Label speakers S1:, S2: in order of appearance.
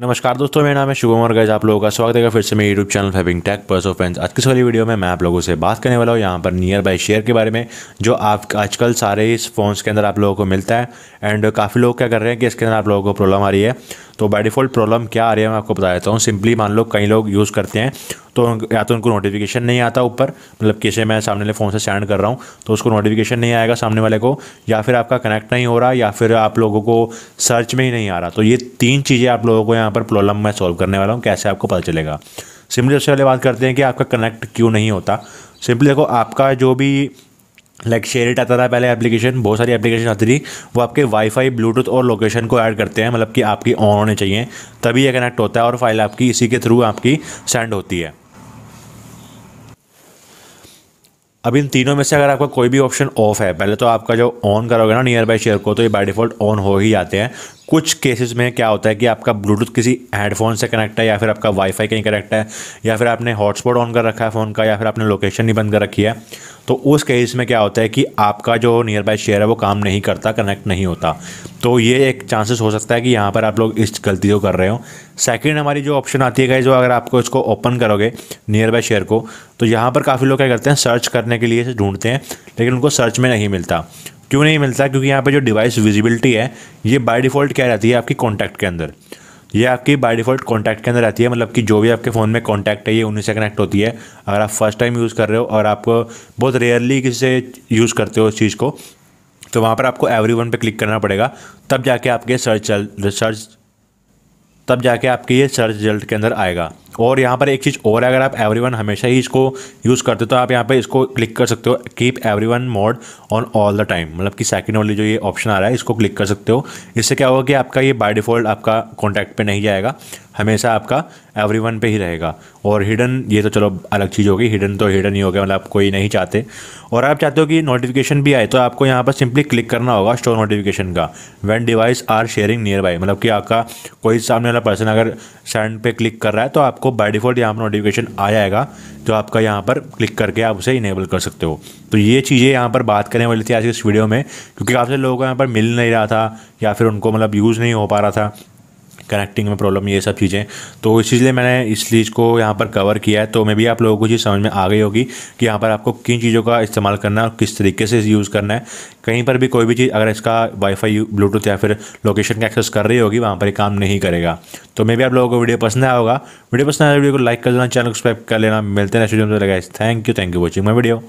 S1: नमस्कार दोस्तों मेरा नाम है शुभम और गैज आप लोगों का स्वागत है फिर से मेरे YouTube channel having tech purse of friends आज की वाली वीडियो में मैं आप लोगों से बात करने वाला हूँ यहाँ पर नियर बाय शेयर के बारे में जो आप आजकल सारे इस फोन्स के अंदर आप लोगों को मिलता है एंड काफ़ी लोग क्या कर रहे हैं कि इसके अंदर आप लोगों को प्रॉब्लम आ रही है तो बाय डिफ़ॉल्ट प्रॉब्लम क्या आ रही है मैं आपको बता देता हूँ सिंपली मान लो कई लोग यूज़ करते हैं तो या तो उनको नोटिफिकेशन नहीं आता ऊपर मतलब कैसे मैं सामने वाले फ़ोन से सेंड कर रहा हूँ तो उसको नोटिफिकेशन नहीं आएगा सामने वाले को या फिर आपका कनेक्ट नहीं हो रहा या फिर आप लोगों को सर्च में ही नहीं आ रहा तो ये तीन चीज़ें आप लोगों को यहाँ पर प्रॉब्लम मैं सॉल्व करने वाला हूँ कैसे आपको पता चलेगा सिंपली सबसे पहले बात करते हैं कि आपका कनेक्ट क्यों नहीं होता सिंपली देखो आपका जो भी लाइक शेयर इट आता था पहले एप्लीकेशन बहुत सारी एप्लीकेशन आती थी वो आपके वाईफाई ब्लूटूथ और लोकेशन को ऐड करते हैं मतलब कि आपकी ऑन होने चाहिए तभी ये कनेक्ट होता है और फाइल आपकी इसी के थ्रू आपकी सेंड होती है अब इन तीनों में से अगर आपका कोई भी ऑप्शन ऑफ है पहले तो आपका जो ऑन करोगे ना नियर बाई शेयर को तो ये बाय डिफ़ॉल्ट ऑन हो ही जाते हैं कुछ केसेस में क्या होता है कि आपका ब्लूटूथ किसी हेडफोन से कनेक्ट है या फिर आपका वाईफाई कहीं कनेक्ट है या फिर आपने हॉटस्पॉट ऑन कर रखा है फ़ोन का या फिर आपने लोकेशन ही बंद कर रखी है तो उस केस में क्या होता है कि आपका जो नियर बाय शेयर है वो काम नहीं करता कनेक्ट नहीं होता तो ये एक चांसेस हो सकता है कि यहाँ पर आप लोग इस गलती को कर रहे हो सेकेंड हमारी जो ऑप्शन आती है जो अगर आपको इसको ओपन करोगे नियर बाय शेयर को तो यहाँ पर काफ़ी लोग क्या करते हैं सर्च करने के लिए ढूंढते हैं लेकिन उनको सर्च में नहीं मिलता क्यों नहीं मिलता क्योंकि यहाँ पर जो डिवाइस विजिबिलिटी है ये बाय डिफ़ॉल्ट क्या रहती है आपकी कॉन्टैक्ट के अंदर ये आपकी बाय डिफ़ॉल्ट कॉन्टैक्ट के अंदर आती है मतलब कि जो भी आपके फ़ोन में कॉन्टैक्ट है ये उन्हीं से कनेक्ट होती है अगर आप फर्स्ट टाइम यूज़ कर रहे हो और आपको बहुत रेयरली किसी से यूज़ करते हो उस चीज़ को तो वहाँ पर आपको एवरी वन पर क्लिक करना पड़ेगा तब जाके आपके सर्च सर्च तब जाके आपके ये सर्च रिजल्ट के अंदर आएगा और यहाँ पर एक चीज़ और है अगर आप एवरी हमेशा ही इसको यूज़ करते हो तो आप यहाँ पर इसको क्लिक कर सकते हो keep every mode on all the time मतलब कि सेकेंड ऑनली जो ये ऑप्शन आ रहा है इसको क्लिक कर सकते हो इससे क्या होगा कि आपका ये बाय डिफ़ॉल्ट आपका कॉन्टैक्ट पर नहीं जाएगा हमेशा आपका एवरी वन पे ही रहेगा और हिडन ये तो चलो अलग चीज़ होगी हिडन तो हिडन ही हो गया मतलब आप कोई नहीं चाहते और आप चाहते हो कि नोटिफिकेशन भी आए तो आपको यहाँ पर सिंपली क्लिक करना होगा स्टोर नोटिफिकेशन का when device are sharing nearby मतलब कि आपका कोई सामने वाला पर्सन अगर सेंड पे क्लिक कर रहा है तो आपको बाई डिफ़ॉल्ट यहाँ पर नोटिफिकेशन आ जाएगा जो आपका यहाँ पर क्लिक करके आप उसे इनेबल कर सकते हो तो ये चीज़ें यहाँ पर बात करने वाली थी आज इस वीडियो में क्योंकि काफ़ी लोगों को यहाँ पर मिल नहीं रहा था या फिर उनको मतलब यूज़ नहीं हो पा रहा था कनेक्टिंग में प्रॉब्लम ये सब चीज़ें तो इसीलिए मैंने इस चीज़ को यहाँ पर कवर किया है तो मे भी आप लोगों को चीज़ समझ में आ गई होगी कि यहाँ पर आपको किन चीज़ों का इस्तेमाल करना है और किस तरीके से यूज़ करना है कहीं पर भी कोई भी चीज़ अगर इसका वाईफाई ब्लूटूथ या फिर लोकेशन का एक्सेस कर रही होगी वहाँ पर काम नहीं करेगा तो मे भी आप लोगों को वीडियो पसंद आया होगा वीडियो पसंद आया तो वीडियो को लाइक कर देना चैनल को सब्सक्राइब कर लेना मिलते हैं thank you thank you watching my video